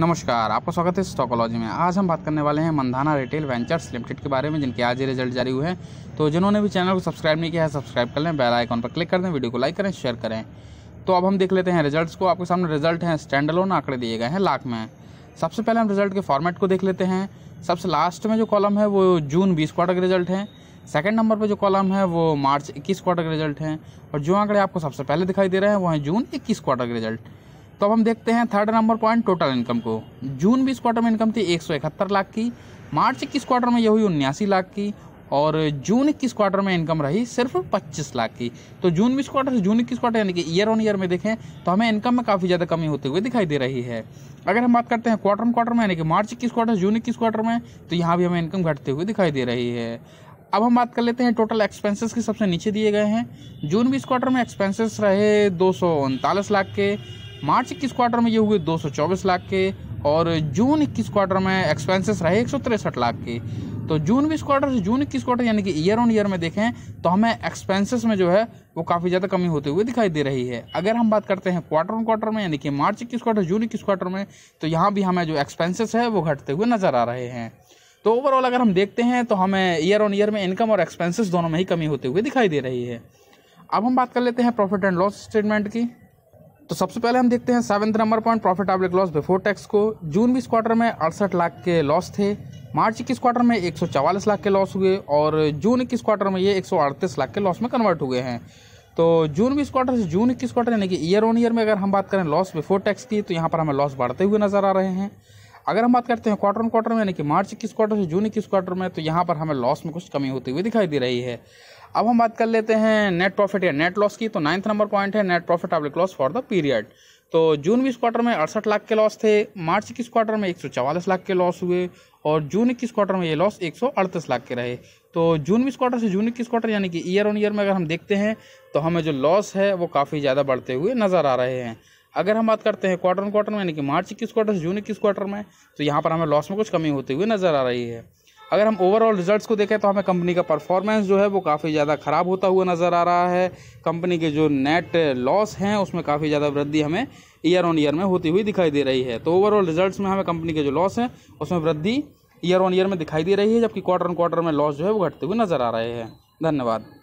नमस्कार आपका स्वागत है स्टॉकोलॉजी में आज हम बात करने वाले हैं मंधाना रिटेल वेंचर्स लिमिटेड के बारे में जिनके आज ही रिजल्ट जारी हुए हैं तो जिन्होंने भी चैनल को सब्सक्राइब नहीं किया है सब्सक्राइब कर लें बेल आइकॉन पर क्लिक कर दें वीडियो को लाइक करें शेयर करें तो अब हम देख लेते हैं रिजल्ट को आपके सामने रिजल्ट हैं स्टैंड लोन आंकड़े दिए गए हैं लाख में सबसे पहले हम रिजल्ट के फॉर्मेट को देख लेते हैं सबसे लास्ट में जो कॉलम है वो जून बीस क्वार्टर के रिजल्ट हैं सेकेंड नंबर पर जो कॉलम है वो मार्च इक्कीस क्वार्टर के रिजल्ट हैं और जो आंकड़े आपको सबसे पहले दिखाई दे रहे हैं वो हैं जून इक्कीस क्वार्टर के रिजल्ट तो अब हम देखते हैं third number point total income को जून भी इस क्वार्टर में इनकम थी एक लाख की मार्च इक्कीस क्वार्टर में यह हुई उन्यासी लाख की और जून इक्कीस क्वार्टर में इनकम रही सिर्फ 25 लाख की तो जून बीस क्वार्टर से जून इक्कीस क्वार्टर यानी कि ईयर ऑन ईयर में देखें तो हमें इनकम में काफ़ी ज़्यादा कमी होते हुए दिखाई दे रही है अगर हम बात करते हैं क्वार्टर ऑन क्वार्टर में यानी कि मार्च इक्कीस क्वार्टर जून इक्कीस क्वार्टर में तो यहाँ भी हमें इनकम घटते हुए दिखाई दे रही है अब हम बात कर लेते हैं टोटल एक्सपेंसेस के सबसे नीचे दिए गए हैं जून बीस क्वार्टर में एक्सपेंसेस रहे दो लाख के मार्च इक्कीस क्वार्टर में ये हुए दो लाख के और जून इक्कीस क्वार्टर में एक्सपेंसेस रहे एक लाख के तो जून बीस क्वार्टर से जून इक्कीस क्वार्टर यानी कि ईयर ऑन ईयर में देखें तो हमें एक्सपेंसेस में जो है वो काफ़ी ज़्यादा कमी होते हुए दिखाई दे रही है अगर हम बात करते हैं क्वार्टर ऑन क्वार्टर में यानी कि मार्च इक्कीस क्वार्टर जून इक्कीस क्वार्टर में तो यहाँ भी हमें जो एक्सपेंसेस है वो घटते हुए नज़र आ रहे हैं तो ओवरऑल अगर हम देखते हैं तो हमें ईयर ऑन ईयर में इनकम और एक्सपेंसेस दोनों में ही कमी होते हुए दिखाई दे रही है अब हम बात कर लेते हैं प्रॉफिट एंड लॉस स्टेटमेंट की तो सबसे पहले हम देखते हैं seven number point profit after loss before tax को जून बीस क्वार्टर में अड़सठ लाख के लॉस थे मार्च इक्कीस क्वार्टर में एक लाख के लॉस हुए और जून इक्कीस क्वार्टर में ये एक लाख के लॉस में कन्वर्ट हुए हैं तो जून बीस क्वार्टर से जून इक्कीस क्वार्टर यानी कि ईयर ऑन ईयर में अगर हम बात करें लॉस बिफोर टैक्स की तो यहाँ पर हमें लॉस बढ़ते हुए नजर आ रहे हैं अगर हम बात करते हैं क्वार्टर ऑन क्वार्टर में यानी कि मार्च इक्कीस क्वार्टर से जून इक्कीस क्वार्टर में तो यहाँ पर हमें लॉस में कुछ कमी होती हुई दिखाई दे रही है अब हम बात कर लेते हैं नेट प्रॉफिट या नेट लॉस की तो नाइन्थ नंबर पॉइंट है नेट प्रॉफिट आप लॉस फॉर द पीरियड तो जून बीस क्वार्टर में अड़सठ लाख के लॉस थे मार्च इक्कीस क्वार्टर में एक लाख के लॉस हुए और जून इक्कीस क्वार्टर में ये लॉस एक लाख के रहे तो जून बीस क्वार्टर से जून इक्कीस क्वार्टर यानी कि ईयर ऑन ईयर में अगर हम देखते हैं तो हमें जो लॉस है वो काफ़ी ज़्यादा बढ़ते हुए नज़र आ रहे हैं अगर हम बात करते हैं क्वार्टर ऑन क्वार्टर में यानी कि मार्च इक्कीस क्वार्टर से जून इक्कीस क्वार्टर में तो यहाँ पर हमें लॉस में कुछ कमी होती हुई नज़र आ रही है अगर हम ओवरऑल रिजल्ट्स को देखें तो हमें कंपनी का परफॉर्मेंस जो है वो काफ़ी ज़्यादा ख़राब होता हुआ नज़र आ रहा है कंपनी के जो नेट लॉस हैं उसमें काफ़ी ज़्यादा वृद्धि हमें ईयर ऑन ईयर में होती हुई दिखाई दे रही है तो ओवरऑल रिजल्ट्स में हमें कंपनी के जो लॉस हैं उसमें वृद्धि ईयर ऑन ईयर में दिखाई दे रही है जबकि क्वार्टर ऑन क्वार्टर में लॉस जो है वो घटते हुए नज़र आ रहे हैं धन्यवाद